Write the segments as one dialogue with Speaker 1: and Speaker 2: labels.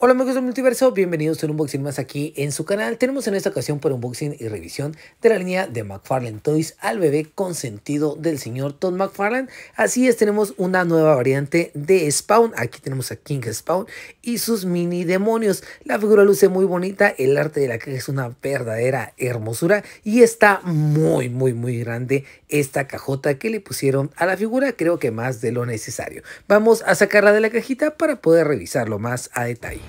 Speaker 1: Hola amigos del multiverso, bienvenidos a un unboxing más aquí en su canal. Tenemos en esta ocasión por unboxing y revisión de la línea de McFarlane Toys al bebé consentido del señor Todd McFarlane. Así es, tenemos una nueva variante de Spawn. Aquí tenemos a King Spawn y sus mini demonios. La figura luce muy bonita, el arte de la caja es una verdadera hermosura y está muy muy muy grande esta cajota que le pusieron a la figura, creo que más de lo necesario. Vamos a sacarla de la cajita para poder revisarlo más a detalle.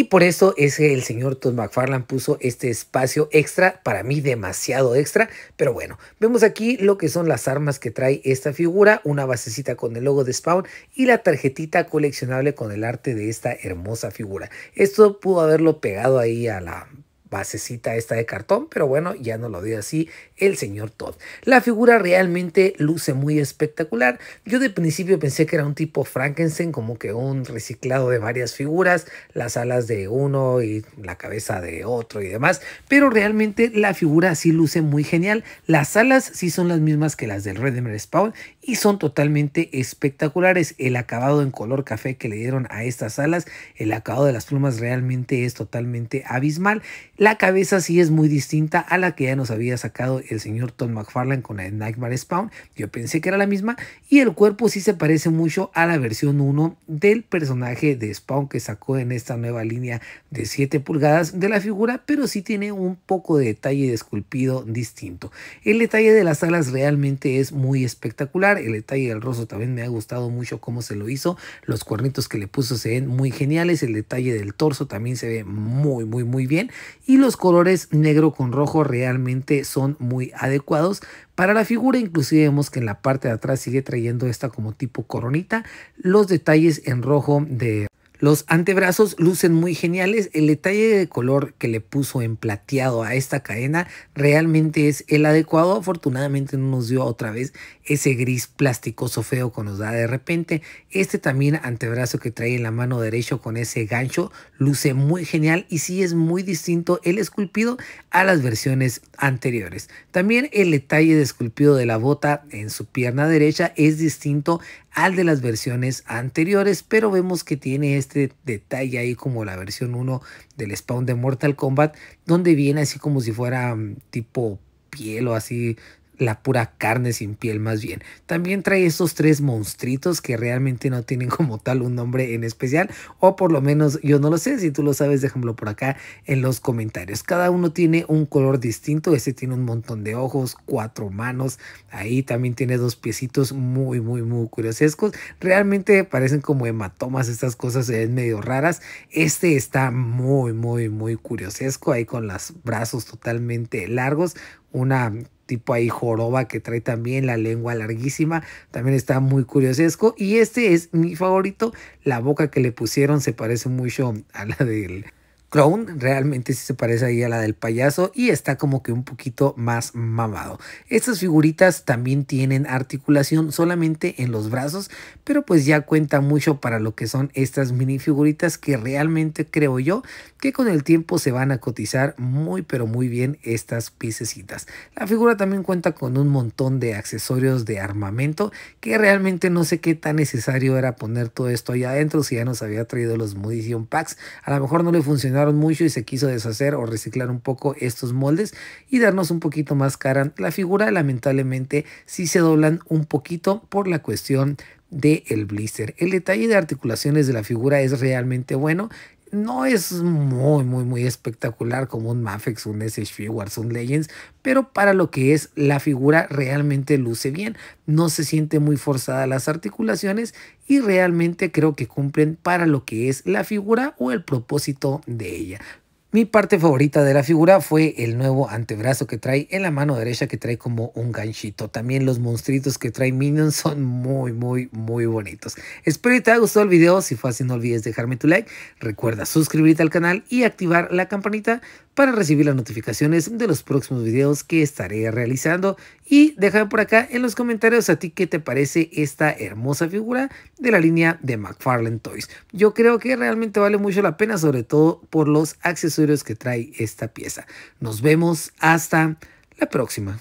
Speaker 1: Y por eso es que el señor Todd McFarlane puso este espacio extra, para mí demasiado extra, pero bueno, vemos aquí lo que son las armas que trae esta figura, una basecita con el logo de Spawn y la tarjetita coleccionable con el arte de esta hermosa figura. Esto pudo haberlo pegado ahí a la basecita esta de cartón, pero bueno, ya no lo dio así el señor Todd. La figura realmente luce muy espectacular. Yo de principio pensé que era un tipo Frankenstein, como que un reciclado de varias figuras, las alas de uno y la cabeza de otro y demás, pero realmente la figura sí luce muy genial. Las alas sí son las mismas que las del Redeemer Spawn y son totalmente espectaculares. El acabado en color café que le dieron a estas alas, el acabado de las plumas realmente es totalmente abismal. La cabeza sí es muy distinta a la que ya nos había sacado el señor Tom McFarlane con la de Nightmare Spawn. Yo pensé que era la misma. Y el cuerpo sí se parece mucho a la versión 1 del personaje de Spawn que sacó en esta nueva línea de 7 pulgadas de la figura, pero sí tiene un poco de detalle de esculpido distinto. El detalle de las alas realmente es muy espectacular. El detalle del rostro también me ha gustado mucho cómo se lo hizo. Los cuernitos que le puso se ven muy geniales. El detalle del torso también se ve muy, muy, muy bien y los colores negro con rojo realmente son muy adecuados para la figura. Inclusive vemos que en la parte de atrás sigue trayendo esta como tipo coronita. Los detalles en rojo de los antebrazos lucen muy geniales. El detalle de color que le puso en plateado a esta cadena realmente es el adecuado. Afortunadamente no nos dio otra vez ese gris plasticoso feo que nos da de repente. Este también antebrazo que trae en la mano derecha con ese gancho luce muy genial y sí es muy distinto el esculpido a las versiones anteriores. También el detalle de esculpido de la bota en su pierna derecha es distinto al de las versiones anteriores, pero vemos que tiene este este detalle ahí como la versión 1 del spawn de Mortal Kombat, donde viene así como si fuera mm, tipo piel o así la pura carne sin piel más bien. También trae estos tres monstritos que realmente no tienen como tal un nombre en especial o por lo menos yo no lo sé, si tú lo sabes déjamelo por acá en los comentarios. Cada uno tiene un color distinto, este tiene un montón de ojos, cuatro manos, ahí también tiene dos piecitos muy muy muy curiosescos. Realmente parecen como hematomas estas cosas, se ven medio raras. Este está muy muy muy curiosesco ahí con los brazos totalmente largos, una tipo ahí joroba que trae también la lengua larguísima, también está muy curiosesco y este es mi favorito, la boca que le pusieron se parece mucho a la del Crown realmente sí se parece ahí a la del payaso y está como que un poquito más mamado. Estas figuritas también tienen articulación solamente en los brazos, pero pues ya cuenta mucho para lo que son estas mini figuritas que realmente creo yo que con el tiempo se van a cotizar muy pero muy bien estas piececitas. La figura también cuenta con un montón de accesorios de armamento que realmente no sé qué tan necesario era poner todo esto ahí adentro si ya nos había traído los Modition Packs. A lo mejor no le funcionó mucho y se quiso deshacer o reciclar un poco estos moldes y darnos un poquito más cara la figura. Lamentablemente si se doblan un poquito por la cuestión del blister. El detalle de articulaciones de la figura es realmente bueno no es muy, muy, muy espectacular como un Mafex, un SH un Legends, pero para lo que es la figura realmente luce bien, no se siente muy forzada las articulaciones y realmente creo que cumplen para lo que es la figura o el propósito de ella. Mi parte favorita de la figura fue el nuevo antebrazo que trae en la mano derecha que trae como un ganchito. También los monstruitos que trae Minions son muy, muy, muy bonitos. Espero que te haya gustado el video. Si fue así, no olvides dejarme tu like. Recuerda suscribirte al canal y activar la campanita para recibir las notificaciones de los próximos videos que estaré realizando. Y dejar por acá en los comentarios a ti qué te parece esta hermosa figura de la línea de McFarlane Toys. Yo creo que realmente vale mucho la pena, sobre todo por los accesorios que trae esta pieza. Nos vemos hasta la próxima.